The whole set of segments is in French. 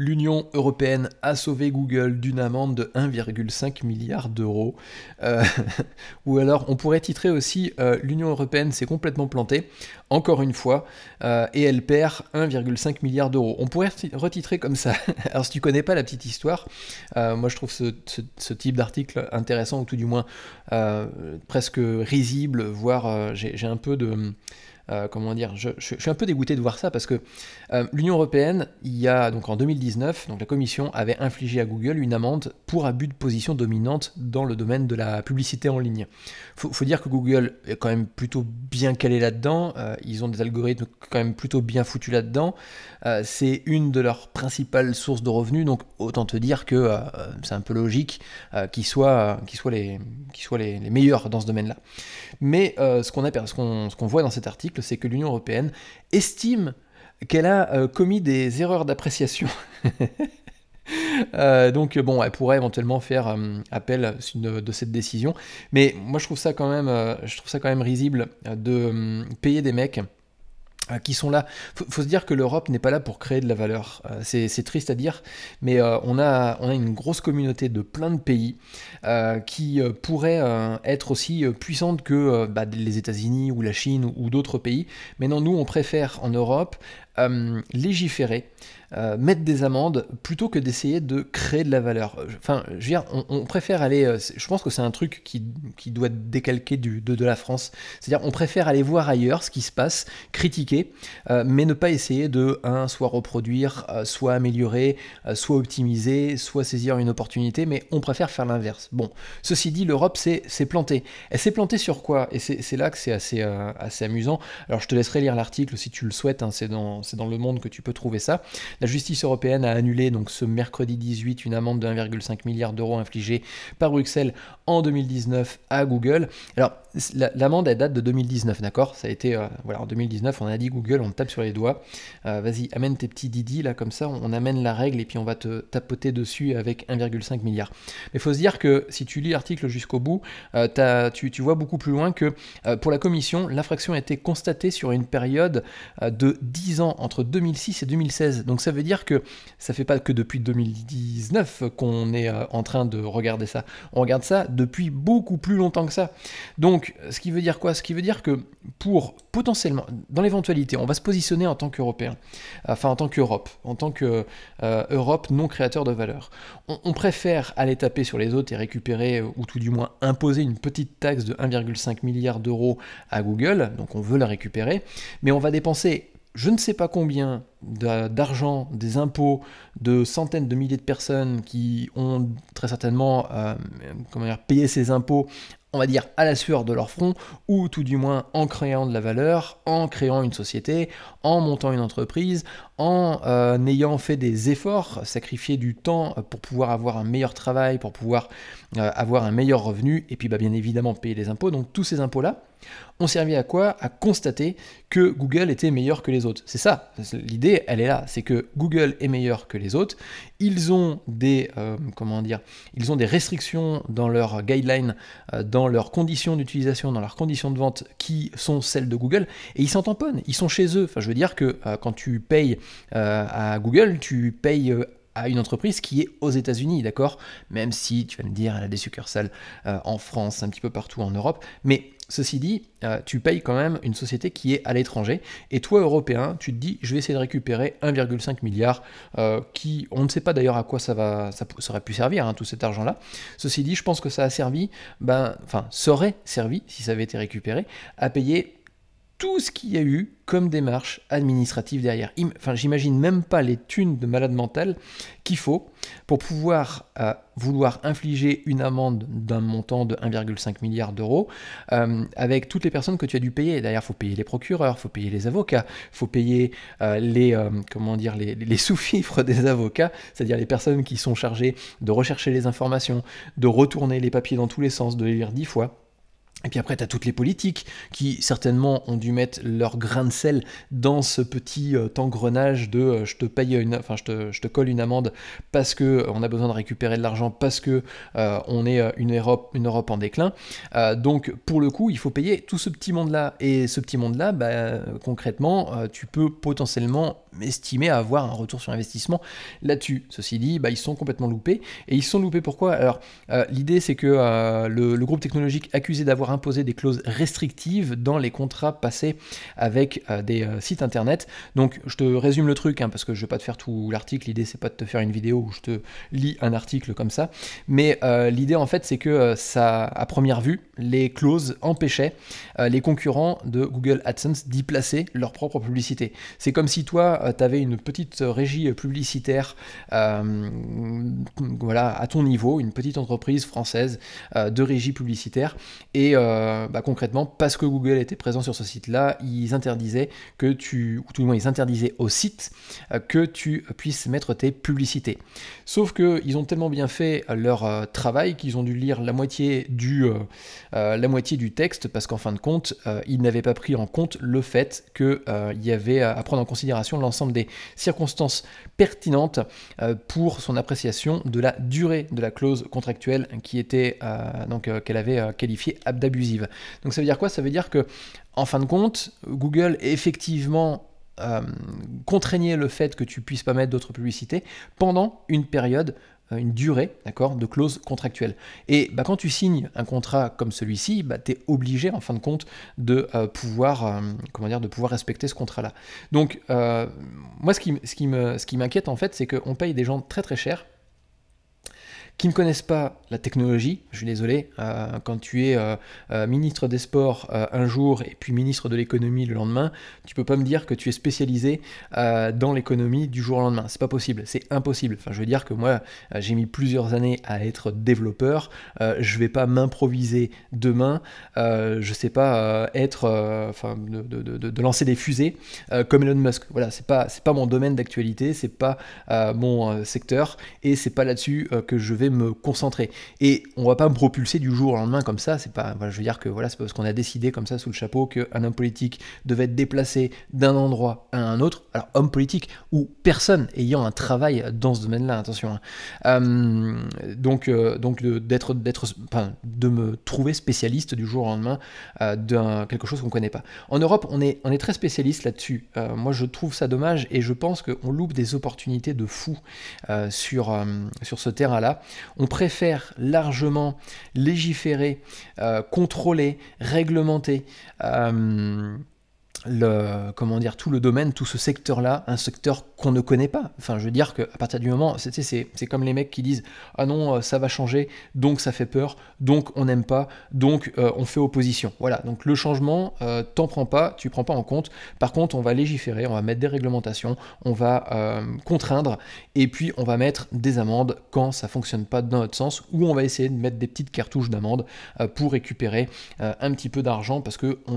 L'Union européenne a sauvé Google d'une amende de 1,5 milliard d'euros. Euh, ou alors on pourrait titrer aussi euh, L'Union européenne s'est complètement plantée, encore une fois, euh, et elle perd 1,5 milliard d'euros. On pourrait retitrer comme ça. Alors si tu connais pas la petite histoire, moi je trouve ce type d'article intéressant, ou tout du moins presque risible, voire j'ai un peu de euh, comment dire, je, suis un peu dégoûté de voir ça parce que euh, l'Union européenne, il y a donc en 2019, donc la Commission avait infligé à Google une amende pour abus de position dominante dans le domaine de la publicité en ligne. Il faut dire que Google est quand même plutôt bien calé là-dedans. Euh, ils ont des algorithmes quand même plutôt bien foutus là-dedans. c'est une de leurs principales sources de revenus, donc autant te dire que c'est un peu logique qu'ils soient, soient, les, meilleurs dans ce domaine-là. Mais ce qu'on voit dans cet article c'est que l'Union européenne estime qu'elle a euh, commis des erreurs d'appréciation. Euh, donc bon, elle pourrait éventuellement faire euh, appel de, de, cette décision, mais moi je trouve ça quand même, je trouve ça quand même risible de payer des mecs euh, qui sont là. Faut, faut se dire que l'Europe n'est pas là pour créer de la valeur. Euh, c'est triste à dire, mais euh, on, a, on a une grosse communauté de plein de pays qui pourraient être aussi puissantes que bah, les États-Unis ou la Chine ou, ou d'autres pays. Maintenant, nous, on préfère en Europe euh, légiférer, euh, mettre des amendes, plutôt que d'essayer de créer de la valeur. Enfin, je veux dire, on, préfère aller, euh, je pense que c'est un truc qui, qui doit être décalqué du, de, de, la France, c'est-à-dire on préfère aller voir ailleurs ce qui se passe, critiquer, mais ne pas essayer de, un, soit reproduire, soit améliorer, soit optimiser, soit saisir une opportunité, mais on préfère faire l'inverse. Bon, ceci dit, l'Europe s'est plantée. Elle s'est plantée sur quoi Et c'est là que c'est assez, assez amusant. Alors je te laisserai lire l'article si tu le souhaites, hein, c'est dans c'est dans Le Monde que tu peux trouver ça. La justice européenne a annulé donc ce mercredi 18 une amende de 1,5 milliard d'euros infligée par Bruxelles en 2019 à Google. Alors l'amende elle date de 2019, d'accord Ça a été euh, voilà en 2019, on a dit Google, on tape sur les doigts. Euh, vas-y, amène tes petits didi là comme ça, on, amène la règle et puis on va te tapoter dessus avec 1,5 milliard. Mais faut se dire que si tu lis l'article jusqu'au bout, euh, tu, tu, vois beaucoup plus loin que pour la commission, l'infraction a été constatée sur une période de 10 ans entre 2006 et 2016. Donc ça veut dire que ça fait pas que depuis 2019 qu'on est euh, en train de regarder ça. On regarde ça depuis beaucoup plus longtemps que ça. Donc ce qui veut dire quoi Ce qui veut dire que pour potentiellement, dans l'éventualité, on va se positionner en tant qu'Européen, enfin en tant qu'Europe, en tant que euh, Europe non créateur de valeur. On, on, préfère aller taper sur les autres et récupérer, ou tout du moins imposer une petite taxe de 1,5 milliard d'euros à Google, donc on veut la récupérer, mais on va dépenser je ne sais pas combien d'argent, des impôts de centaines de milliers de personnes qui ont très certainement euh, comment payé ces impôts, on va dire à la sueur de leur front, ou tout du moins en créant de la valeur, en créant une société, en montant une entreprise, en euh, ayant fait des efforts, sacrifié du temps pour pouvoir avoir un meilleur travail, pour pouvoir euh, avoir un meilleur revenu, et puis bah, bien évidemment payer les impôts. Donc tous ces impôts-là, ont servi à quoi À constater que Google était meilleur que les autres. C'est ça, l'idée, elle est là, c'est que Google est meilleur que les autres. Ils ont des, euh, comment dire, ils ont des restrictions dans leurs guidelines, euh, dans leurs conditions d'utilisation, dans leurs conditions de vente qui sont celles de Google, et ils s'en tamponnent, ils sont chez eux. Enfin, je veux dire que euh, quand tu payes à Google, tu payes à une entreprise qui est aux États-Unis, d'accord Même si, tu vas me dire, elle a des succursales euh, en France, un petit peu partout en Europe, mais Ceci dit, euh, tu payes quand même une société qui est à l'étranger. Et toi, Européen, tu te dis, je vais essayer de récupérer 1,5 milliard, euh, qui, on ne sait pas d'ailleurs à quoi ça, va, ça, aurait pu servir, hein, tout cet argent-là. Ceci dit, je pense que ça a servi, ben, enfin, ça aurait servi, si ça avait été récupéré, à payer tout ce qu'il y a eu comme démarche administrative derrière. Enfin, j'imagine même pas les thunes de malades mental qu'il faut pour pouvoir euh, vouloir infliger une amende d'un montant de 1,5 milliard d'euros euh, avec toutes les personnes que tu as dû payer. D'ailleurs, faut payer les procureurs, faut payer les avocats, faut payer euh, les comment dire les sous-fifres des avocats, c'est-à-dire les personnes qui sont chargées de rechercher les informations, de retourner les papiers dans tous les sens, de les lire dix fois. Et puis après, tu as toutes les politiques qui certainement ont dû mettre leur grain de sel dans ce petit t'engrenage euh, de euh, je te paye une, enfin je te, colle une amende parce que euh, on a besoin de récupérer de l'argent parce que on est une Europe, une Europe en déclin. donc pour le coup, il faut payer tout ce petit monde là et ce petit monde là, bah, concrètement, tu peux potentiellement estimé avoir un retour sur investissement là-dessus. Ceci dit, bah, ils sont complètement loupés. Et ils sont loupés pourquoi Alors, euh, l'idée, c'est que euh, le, groupe technologique accusé d'avoir imposé des clauses restrictives dans les contrats passés avec euh, des sites internet. Donc, je te résume le truc, hein, parce que je ne vais pas te faire tout l'article. L'idée, c'est pas de te faire une vidéo où je te lis un article comme ça. Mais l'idée, en fait, c'est que ça, à première vue, les clauses empêchaient les concurrents de Google AdSense d'y placer leur propre publicité. C'est comme si toi, euh, tu avais une petite régie publicitaire euh, voilà, à ton niveau, une petite entreprise française euh, de régie publicitaire. Et bah, concrètement, parce que Google était présent sur ce site-là, ils interdisaient que tu, tout le moins ils interdisaient au site que tu puisses mettre tes publicités. Sauf qu'ils ont tellement bien fait leur travail qu'ils ont dû lire la moitié du, la moitié du texte parce qu'en fin de compte, ils n'avaient pas pris en compte le fait qu'il y avait à prendre en considération ensemble des circonstances pertinentes euh, pour son appréciation de la durée de la clause contractuelle qui était euh, donc euh, qu'elle avait qualifiée d'abusive. Donc ça veut dire quoi Ça veut dire que en fin de compte, Google effectivement contraignait le fait que tu puisses pas mettre d'autres publicités pendant une période euh, une durée d'accord, de clause contractuelle. Et bah, quand tu signes un contrat comme celui-ci, bah, tu es obligé en fin de compte de, euh, pouvoir, euh, comment dire, de pouvoir respecter ce contrat-là. Donc moi ce qui, ce qui m'inquiète en fait, c'est qu'on paye des gens très très cher qui ne connaissent pas la technologie, je suis désolé, euh, quand tu es euh, euh, ministre des Sports un jour et puis ministre de l'économie le lendemain, tu peux pas me dire que tu es spécialisé dans l'économie du jour au lendemain. C'est pas possible, c'est impossible. Enfin, je veux dire que moi, j'ai mis plusieurs années à être développeur. je vais pas m'improviser demain. je sais pas être, enfin, de, lancer des fusées comme Elon Musk. Voilà, c'est pas, pas mon domaine d'actualité, c'est pas mon secteur et c'est pas là-dessus que je vais me concentrer. Et on va pas me propulser du jour au lendemain comme ça, c'est pas, voilà, je veux dire que voilà, c'est parce qu'on a décidé comme ça sous le chapeau qu'un homme politique devait être déplacé d'un endroit à un autre, alors homme politique ou personne ayant un travail dans ce domaine-là, attention. Hein. Euh, donc euh, d'être, d'être, de me trouver spécialiste du jour au lendemain euh, d'un quelque chose qu'on connaît pas. En Europe, on est, on est très spécialiste là-dessus. moi, je trouve ça dommage et je pense qu'on loupe des opportunités de fou sur, sur ce terrain-là. On préfère largement légiférer, euh, contrôler, réglementer. Euh, le, comment dire, tout le domaine, tout ce secteur-là, un secteur qu'on ne connaît pas. Enfin, je veux dire qu'à partir du moment, c'est, c'est, comme les mecs qui disent Ah non, euh, ça va changer, donc ça fait peur, donc on n'aime pas, donc euh, on fait opposition. Voilà, donc le changement, euh, t'en prends pas, tu prends pas en compte. Par contre, on va légiférer, on va mettre des réglementations, on va contraindre, et puis on va mettre des amendes quand ça fonctionne pas dans notre sens, ou on va essayer de mettre des petites cartouches d'amende pour récupérer un petit peu d'argent parce qu'on on,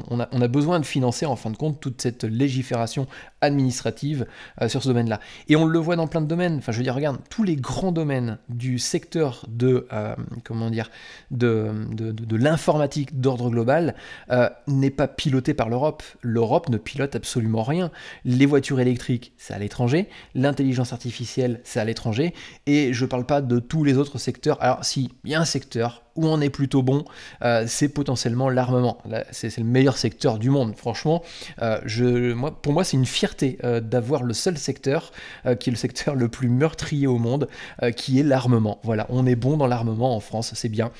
on a, on a besoin de financer en fin de compte toute cette légifération administrative euh, sur ce domaine-là. Et on le voit dans plein de domaines. Enfin, je veux dire, regarde, tous les grands domaines du secteur de, euh, comment dire, de, de, l'informatique d'ordre global euh, n'est pas piloté par l'Europe. L'Europe ne pilote absolument rien. Les voitures électriques, c'est à l'étranger. L'intelligence artificielle, c'est à l'étranger. Et je ne parle pas de tous les autres secteurs. Alors, si, il y a un secteur où on est plutôt bon, euh, c'est potentiellement l'armement. C'est le meilleur secteur du monde, franchement. Euh, je, moi, pour moi, c'est une fierté euh, d'avoir le seul secteur qui est le secteur le plus meurtrier au monde, qui est l'armement. Voilà, on est bon dans l'armement en France, c'est bien.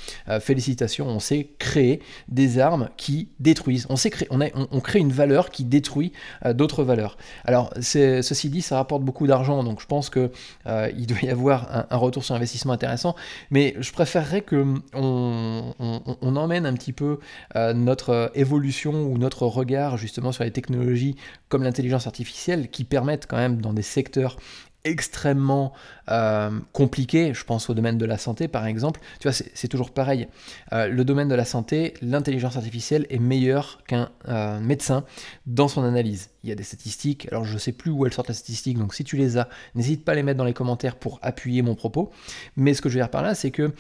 félicitations, on sait créer des armes qui détruisent. On, sait créer, on, on, crée une valeur qui détruit d'autres valeurs. Alors, ceci dit, ça rapporte beaucoup d'argent, donc je pense qu'il doit y avoir un, retour sur investissement intéressant, mais je préférerais que on, emmène un petit peu euh, notre euh, évolution ou notre regard justement sur les technologies comme l'intelligence artificielle qui permettent quand même dans des secteurs extrêmement euh, compliqué, je pense au domaine de la santé par exemple, tu vois, c'est toujours pareil. Euh, le domaine de la santé, l'intelligence artificielle est meilleure qu'un euh, médecin dans son analyse. Il y a des statistiques, alors je ne sais plus où elles sortent les statistiques, donc si tu les as, n'hésite pas à les mettre dans les commentaires pour appuyer mon propos. Mais ce que je veux dire par là, c'est que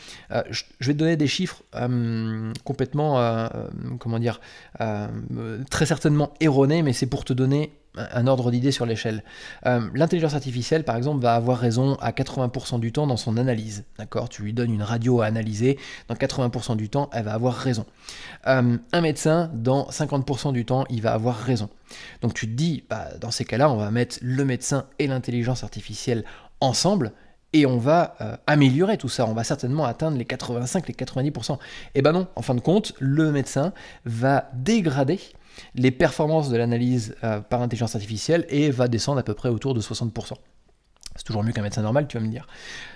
je, vais te donner des chiffres complètement, comment dire, très certainement erronés, mais c'est pour te donner un ordre d'idée sur l'échelle. Euh, l'intelligence artificielle, par exemple, va avoir raison à 80% du temps dans son analyse. D'accord Tu lui donnes une radio à analyser, dans 80% du temps, elle va avoir raison. Euh, un médecin, dans 50% du temps, il va avoir raison. Donc tu te dis, bah, dans ces cas-là, on va mettre le médecin et l'intelligence artificielle ensemble, et on va euh, améliorer tout ça, on va certainement atteindre les 85, les 90%. Et eh ben non, en fin de compte, le médecin va dégrader les performances de l'analyse euh, par intelligence artificielle et va descendre à peu près autour de 60%. C'est toujours mieux qu'un médecin normal, tu vas me dire.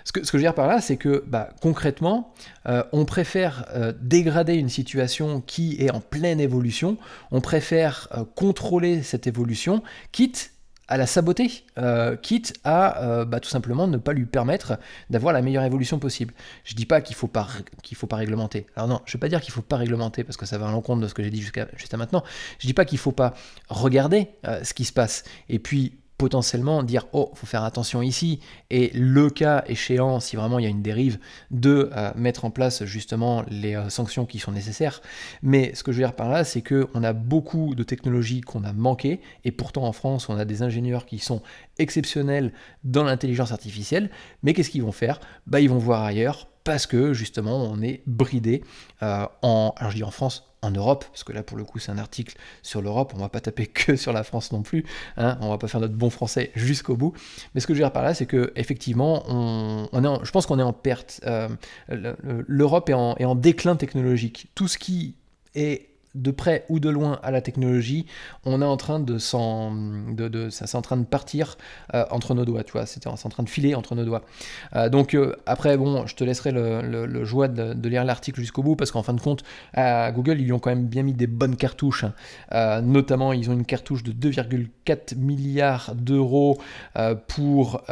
Ce que, je veux dire par là, c'est que bah, concrètement, euh, on préfère euh, dégrader une situation qui est en pleine évolution, on préfère contrôler cette évolution, quitte à la saboter, euh, quitte à euh, bah, tout simplement ne pas lui permettre d'avoir la meilleure évolution possible. Je ne dis pas qu'il faut pas qu'il faut pas réglementer. Alors non, je ne vais pas dire qu'il faut pas réglementer parce que ça va à l'encontre de ce que j'ai dit jusqu'à maintenant. Je ne dis pas qu'il ne faut pas regarder euh, ce qui se passe et puis potentiellement dire oh faut faire attention ici et le cas échéant si vraiment il y a une dérive de euh, mettre en place justement les euh, sanctions qui sont nécessaires mais ce que je veux dire par là c'est que on a beaucoup de technologies qu'on a manqué et pourtant en France on a des ingénieurs qui sont exceptionnels dans l'intelligence artificielle mais qu'est-ce qu'ils vont faire bah ils vont voir ailleurs parce que justement on est bridé euh, en alors je dis en France en Europe, parce que là pour le coup c'est un article sur l'Europe, on va pas taper que sur la France non plus, hein. on va pas faire notre bon français jusqu'au bout. Mais ce que je veux dire par là, c'est que effectivement, on, est je pense qu'on est en perte. Euh, L'Europe est en déclin technologique. Tout ce qui est de près ou de loin à la technologie, on est en train de s'en, de, ça en train de partir euh, entre nos doigts, tu vois, c'est en train de filer entre nos doigts. Euh, donc euh, après, bon, je te laisserai le, joie de, lire l'article jusqu'au bout parce qu'en fin de compte, à Google, ils ont quand même bien mis des bonnes cartouches. Hein. notamment, ils ont une cartouche de 2,4 milliards d'euros pour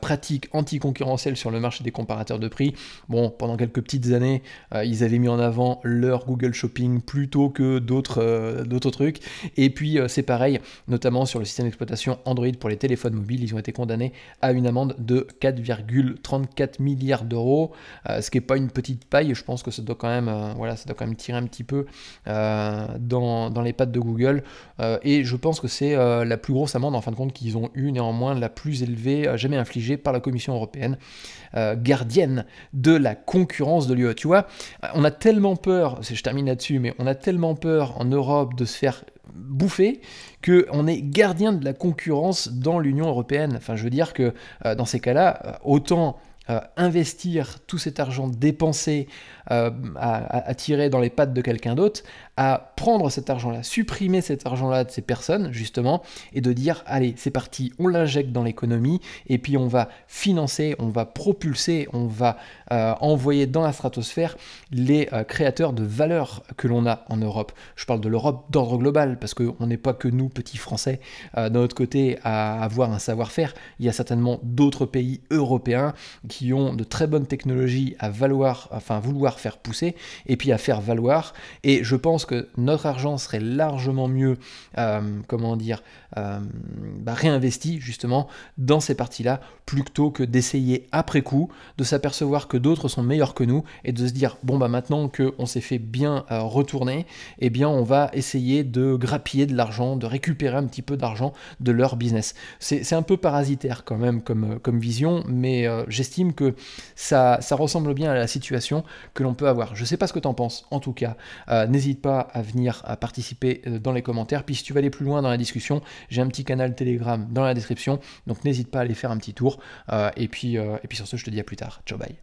pratiques anticoncurrentielles sur le marché des comparateurs de prix. Bon, pendant quelques petites années, ils avaient mis en avant leur Google Shopping plutôt que d'autres euh, d'autres trucs. Et puis euh, c'est pareil, notamment sur le système d'exploitation Android pour les téléphones mobiles, ils ont été condamnés à une amende de 4,34 milliards d'euros, euh, ce qui n'est pas une petite paille. Je pense que ça doit quand même, voilà, ça doit quand même tirer un petit peu dans, dans, les pattes de Google. et je pense que c'est la plus grosse amende en fin de compte qu'ils ont eu néanmoins la plus élevée jamais infligée par la Commission européenne, gardienne de la concurrence de l'UE. Tu vois, on a tellement peur, je termine là-dessus, mais on a tellement peur peur en Europe de se faire bouffer qu'on est gardien de la concurrence dans l'Union européenne. Enfin, je veux dire que euh, dans ces cas-là, euh, autant euh, investir tout cet argent dépensé euh, à, tirer dans les pattes de quelqu'un d'autre, à prendre cet argent-là, supprimer cet argent-là de ces personnes, justement, et de dire, allez, c'est parti, on l'injecte dans l'économie, et puis on va financer, on va propulser, on va euh, envoyer dans la stratosphère les créateurs de valeur que l'on a en Europe. Je parle de l'Europe d'ordre global, parce qu'on n'est pas que nous, petits Français, d'un autre côté, à avoir un savoir-faire. Il y a certainement d'autres pays européens qui ont de très bonnes technologies à valoir, enfin vouloir faire pousser et puis à faire valoir. Et je pense que notre argent serait largement mieux, euh, comment dire, euh, bah, réinvesti justement dans ces parties-là plutôt que d'essayer après coup de s'apercevoir que d'autres sont meilleurs que nous et de se dire bon bah maintenant que on s'est fait bien euh, retourner, eh bien on va essayer de grappiller de l'argent, de récupérer un petit peu d'argent de leur business. C'est un peu parasitaire quand même comme, comme vision, mais j'estime que ça, ça ressemble bien à la situation que l'on peut avoir. Je ne sais pas ce que tu en penses, en tout cas, euh, n'hésite pas à venir à participer euh, dans les commentaires. Puis si tu veux aller plus loin dans la discussion, j'ai un petit canal Telegram dans la description, donc n'hésite pas à aller faire un petit tour. Euh, et, puis, et puis sur ce, je te dis à plus tard. Ciao, bye.